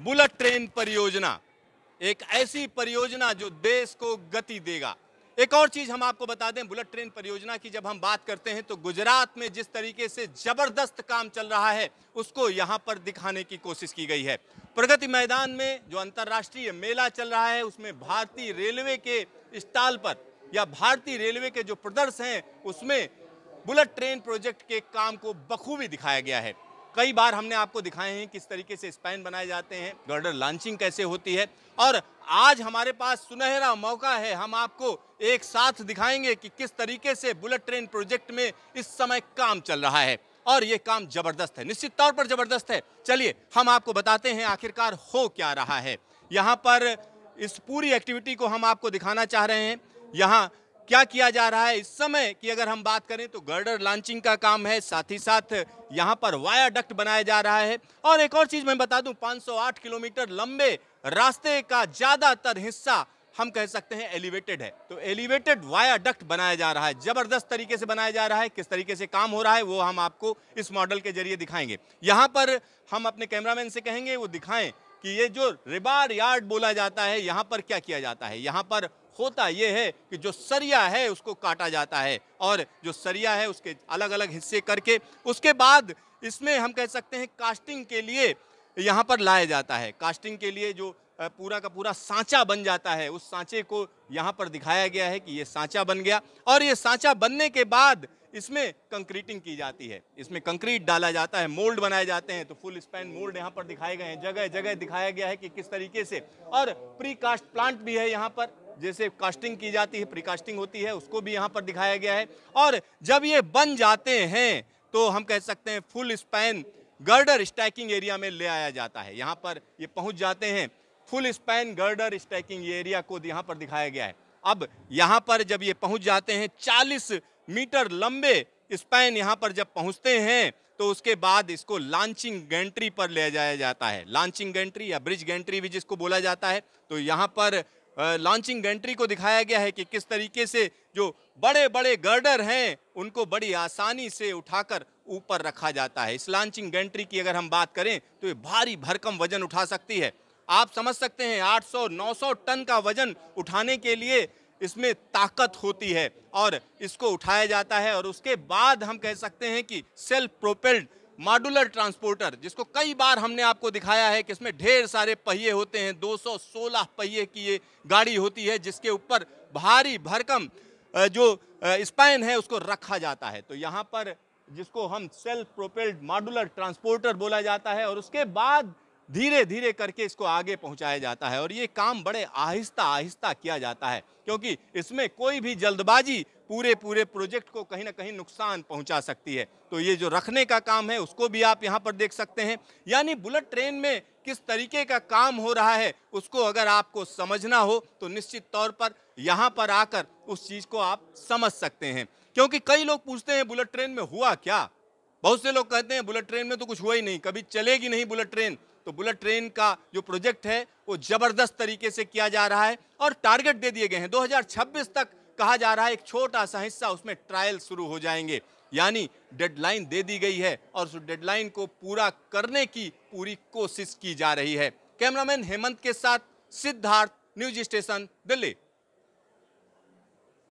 bullet train परियोजना एक ऐसी परियोजना जो देश को गति देगा एक और चीज हम आपको बता दें बुलेट ट्रेन परियोजना की जब हम बात करते हैं तो गुजरात में जिस तरीके से जबरदस्त काम चल रहा है उसको यहाँ पर दिखाने की कोशिश की गई है प्रगति मैदान में जो अंतर्राष्ट्रीय मेला चल रहा है उसमें भारतीय रेलवे के स्टाल पर या भारतीय रेलवे के जो प्रदर्श हैं उसमें बुलेट ट्रेन प्रोजेक्ट के काम को बखूबी दिखाया गया है कई बार हमने आपको दिखाए हैं किस तरीके से स्पैन बनाए जाते हैं गर्डर लॉन्चिंग कैसे होती है और आज हमारे पास सुनहरा मौका है हम आपको एक साथ दिखाएंगे कि किस तरीके से बुलेट ट्रेन प्रोजेक्ट में इस समय काम चल रहा है और ये काम जबरदस्त है निश्चित तौर पर जबरदस्त है चलिए हम आपको बताते हैं आखिरकार हो क्या रहा है यहाँ पर इस पूरी एक्टिविटी को हम आपको दिखाना चाह रहे हैं यहाँ क्या किया जा रहा है इस समय की अगर हम बात करें तो गर्डर लॉन्चिंग का काम है साथ ही साथ यहाँ पर वाया डक्ट बनाया जा रहा है और एक और चीज़ मैं बता दूं 508 किलोमीटर लंबे रास्ते का ज़्यादातर हिस्सा हम कह सकते हैं एलिवेटेड है तो एलिवेटेड वाया डक्ट बनाया जा रहा है जबरदस्त तरीके से बनाया जा रहा है किस तरीके से काम हो रहा है वो हम आपको इस मॉडल के जरिए दिखाएंगे यहाँ पर हम अपने कैमरामैन से कहेंगे वो दिखाएं कि ये जो रिबार यार्ड बोला जाता है यहाँ पर क्या किया जाता है यहाँ पर होता ये है कि जो सरिया है उसको काटा जाता है और जो सरिया है उसके अलग अलग हिस्से करके उसके बाद इसमें हम कह सकते हैं कास्टिंग के लिए यहाँ पर लाया जाता है कास्टिंग के लिए जो पूरा का पूरा सांचा बन जाता है उस सांचे को यहाँ पर दिखाया गया है कि ये सांचा बन गया और ये सांचा बनने के बाद इसमें कंक्रीटिंग की जाती है इसमें कंक्रीट डाला जाता है मोल्ड बनाए जाते हैं तो फुल स्पैन मोल्ड यहाँ पर दिखाए गए हैं जगह जगह दिखाया गया है कि किस तरीके से और प्री कास्ट प्लांट भी है यहाँ पर जैसे कास्टिंग की जाती है प्री कास्टिंग होती है उसको भी यहाँ पर दिखाया गया है और जब ये बन जाते हैं तो हम कह सकते हैं full span girder stacking area में ले आया जाता है यहाँ पर ये पहुँच जाते हैं full span girder stacking area को यहाँ पर दिखाया गया है अब यहाँ पर जब ये पहुँच जाते हैं चालीस मीटर लंबे स्पैन यहाँ पर जब पहुँचते हैं तो उसके बाद इसको लॉन्चिंग गेंट्री पर ले जाया जाता है लॉन्चिंग गेंट्री या ब्रिज गेंट्री भी जिसको बोला जाता है तो यहाँ पर लॉन्चिंग गेंट्री को दिखाया गया है कि किस तरीके से जो बड़े बड़े गर्डर हैं उनको बड़ी आसानी से उठाकर ऊपर रखा जाता है इस लॉन्चिंग गेंट्री की अगर हम बात करें तो ये भारी भरकम वजन उठा सकती है आप समझ सकते हैं 800-900 टन का वजन उठाने के लिए इसमें ताकत होती है और इसको उठाया जाता है और उसके बाद हम कह सकते हैं कि सेल्फ प्रोपेल्ड मॉडुलर ट्रांसपोर्टर जिसको कई बार हमने आपको दिखाया है कि इसमें ढेर सारे पहिए होते हैं 216 पहिए की ये गाड़ी होती है जिसके ऊपर भारी भरकम जो स्पाइन है उसको रखा जाता है तो यहाँ पर जिसको हम सेल्फ प्रोपेल्ड मॉडुलर ट्रांसपोर्टर बोला जाता है और उसके बाद धीरे धीरे करके इसको आगे पहुंचाया जाता है और ये काम बड़े आहिस्ता आहिस्ता किया जाता है क्योंकि इसमें कोई भी जल्दबाजी पूरे पूरे प्रोजेक्ट को कहीं ना कहीं नुकसान पहुंचा सकती है तो ये जो रखने का काम है उसको भी आप यहाँ पर देख सकते हैं यानी बुलेट ट्रेन में किस तरीके का काम हो रहा है उसको अगर आपको समझना हो तो निश्चित तौर पर यहाँ पर आकर उस चीज़ को आप समझ सकते हैं क्योंकि कई लोग पूछते हैं बुलेट ट्रेन में हुआ क्या बहुत से लोग कहते हैं बुलेट ट्रेन में तो कुछ हुआ ही नहीं कभी चलेगी नहीं बुलेट ट्रेन तो बुलेट ट्रेन का जो प्रोजेक्ट है वो ज़बरदस्त तरीके से किया जा रहा है और टारगेट दे दिए गए हैं 2026 तक कहा जा रहा है एक छोटा सा हिस्सा उसमें ट्रायल शुरू हो जाएंगे यानी डेडलाइन दे दी गई है और उस डेडलाइन को पूरा करने की पूरी कोशिश की जा रही है कैमरामैन हेमंत के साथ सिद्धार्थ न्यूज स्टेशन दिल्ली